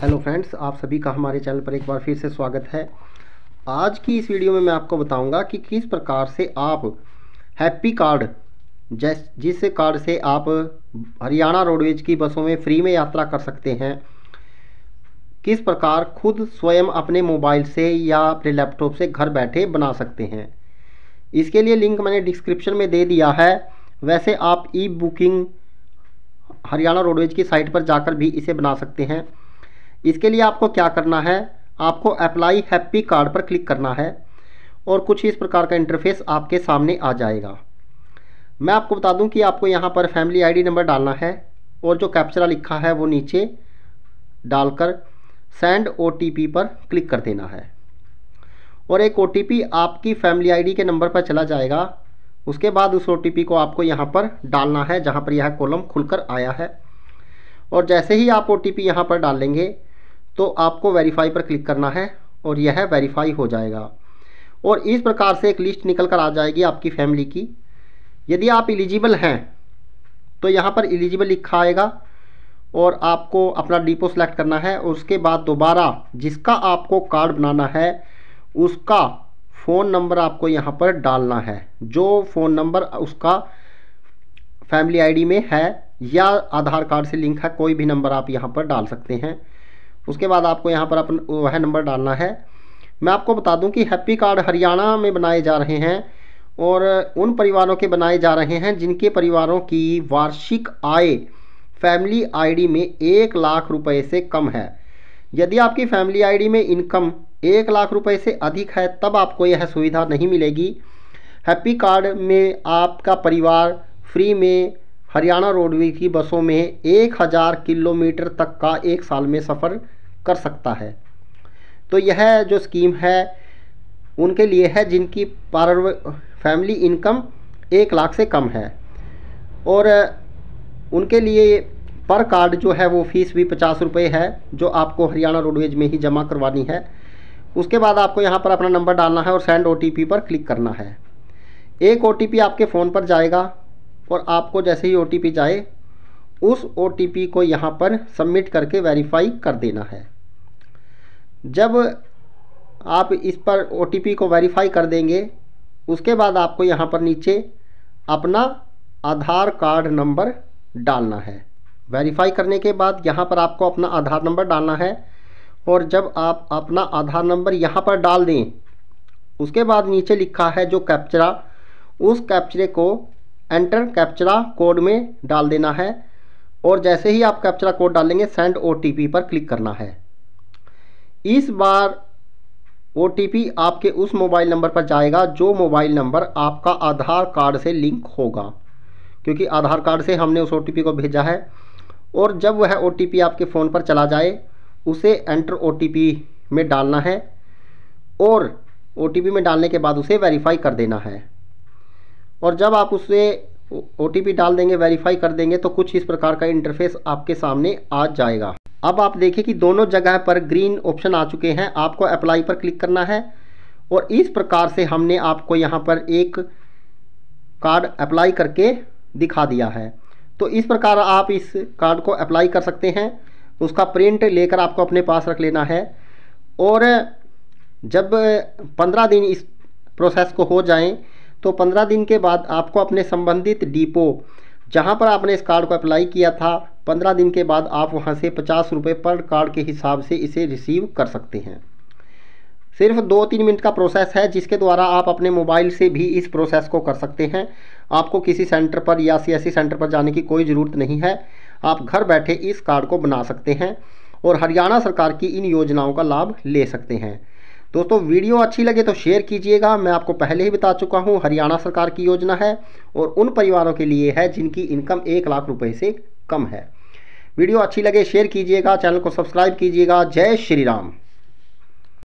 hello friends आप सभी का हमारे चैनल पर एक बार फिर से स्वागत है आज की इस वीडियो में मैं आपको बताऊंगा कि किस प्रकार से आप हैप्पी कार्ड जैस जिस कार्ड से आप हरियाणा रोडवेज की बसों में फ्री में यात्रा कर सकते हैं किस प्रकार खुद स्वयं अपने मोबाइल से या अपने लैपटॉप से घर बैठे बना सकते हैं इसके लिए लिंक मैंने डिस्क्रिप्शन में दे दिया है वैसे आप ई बुकिंग हरियाणा रोडवेज की साइट पर जाकर भी इसे बना सकते हैं इसके लिए आपको क्या करना है आपको अप्लाई हैप्पी कार्ड पर क्लिक करना है और कुछ इस प्रकार का इंटरफेस आपके सामने आ जाएगा मैं आपको बता दूं कि आपको यहाँ पर फैमिली आईडी नंबर डालना है और जो कैप्चरा लिखा है वो नीचे डालकर सेंड ओ पर क्लिक कर देना है और एक ओ आपकी फैमिली आईडी के नंबर पर चला जाएगा उसके बाद उस ओ को आपको यहाँ पर डालना है जहाँ पर यह कॉलम खुलकर आया है और जैसे ही आप ओ टी यहाँ पर डालेंगे तो आपको वेरीफाई पर क्लिक करना है और यह वेरीफाई हो जाएगा और इस प्रकार से एक लिस्ट निकल कर आ जाएगी आपकी फैमिली की यदि आप एलिजिबल हैं तो यहाँ पर एलिजिबल लिखा आएगा और आपको अपना डिपो सेलेक्ट करना है और उसके बाद दोबारा जिसका आपको कार्ड बनाना है उसका फ़ोन नंबर आपको यहाँ पर डालना है जो फ़ोन नंबर उसका फैमिली आईडी में है या आधार कार्ड से लिंक है कोई भी नंबर आप यहाँ पर डाल सकते हैं उसके बाद आपको यहाँ पर अपन वह नंबर डालना है मैं आपको बता दूँ कि हैप्पी कार्ड हरियाणा में बनाए जा रहे हैं और उन परिवारों के बनाए जा रहे हैं जिनके परिवारों की वार्षिक आय फैमिली आईडी में एक लाख रुपए से कम है यदि आपकी फैमिली आईडी में इनकम एक लाख रुपए से अधिक है तब आपको यह सुविधा नहीं मिलेगी हैप्पी कार्ड में आपका परिवार फ्री में हरियाणा रोडवेज की बसों में एक हज़ार किलोमीटर तक का एक साल में सफ़र कर सकता है तो यह जो स्कीम है उनके लिए है जिनकी पार फैमिली इनकम एक लाख से कम है और उनके लिए पर कार्ड जो है वो फीस भी पचास रुपये है जो आपको हरियाणा रोडवेज में ही जमा करवानी है उसके बाद आपको यहाँ पर अपना नंबर डालना है और सेंड ओ पर क्लिक करना है एक ओ आपके फ़ोन पर जाएगा और आपको जैसे ही ओ जाए उस ओ को यहाँ पर सबमिट करके वेरीफाई कर देना है जब आप इस पर ओ को वेरीफाई कर देंगे उसके बाद आपको यहाँ पर नीचे अपना आधार कार्ड नंबर डालना है वेरीफाई करने के बाद यहाँ पर आपको अपना आधार नंबर डालना है और जब आप अपना आधार नंबर यहाँ पर डाल दें उसके बाद नीचे लिखा है जो कैप्चरा उस कैप्चरे को एंटर कैप्चरा कोड में डाल देना है और जैसे ही आप कैप्चरा कोड डालेंगे सेंड ओ पर क्लिक करना है इस बार ओ आपके उस मोबाइल नंबर पर जाएगा जो मोबाइल नंबर आपका आधार कार्ड से लिंक होगा क्योंकि आधार कार्ड से हमने उस ओ को भेजा है और जब वह ओ आपके फ़ोन पर चला जाए उसे एंटर ओ में डालना है और ओ में डालने के बाद उसे वेरीफाई कर देना है और जब आप उसे ओ डाल देंगे वेरीफाई कर देंगे तो कुछ इस प्रकार का इंटरफेस आपके सामने आ जाएगा अब आप देखें कि दोनों जगह पर ग्रीन ऑप्शन आ चुके हैं आपको अप्लाई पर क्लिक करना है और इस प्रकार से हमने आपको यहाँ पर एक कार्ड अप्लाई करके दिखा दिया है तो इस प्रकार आप इस कार्ड को अप्लाई कर सकते हैं उसका प्रिंट लेकर आपको अपने पास रख लेना है और जब पंद्रह दिन इस प्रोसेस को हो जाए तो पंद्रह दिन के बाद आपको अपने संबंधित डिपो जहाँ पर आपने इस कार्ड को अप्लाई किया था पंद्रह दिन के बाद आप वहाँ से पचास रुपये पर कार्ड के हिसाब से इसे रिसीव कर सकते हैं सिर्फ दो तीन मिनट का प्रोसेस है जिसके द्वारा आप अपने मोबाइल से भी इस प्रोसेस को कर सकते हैं आपको किसी सेंटर पर या सी सेंटर पर जाने की कोई ज़रूरत नहीं है आप घर बैठे इस कार्ड को बना सकते हैं और हरियाणा सरकार की इन योजनाओं का लाभ ले सकते हैं दोस्तों वीडियो अच्छी लगे तो शेयर कीजिएगा मैं आपको पहले ही बता चुका हूँ हरियाणा सरकार की योजना है और उन परिवारों के लिए है जिनकी इनकम एक लाख रुपये से कम है वीडियो अच्छी लगे शेयर कीजिएगा चैनल को सब्सक्राइब कीजिएगा जय श्री राम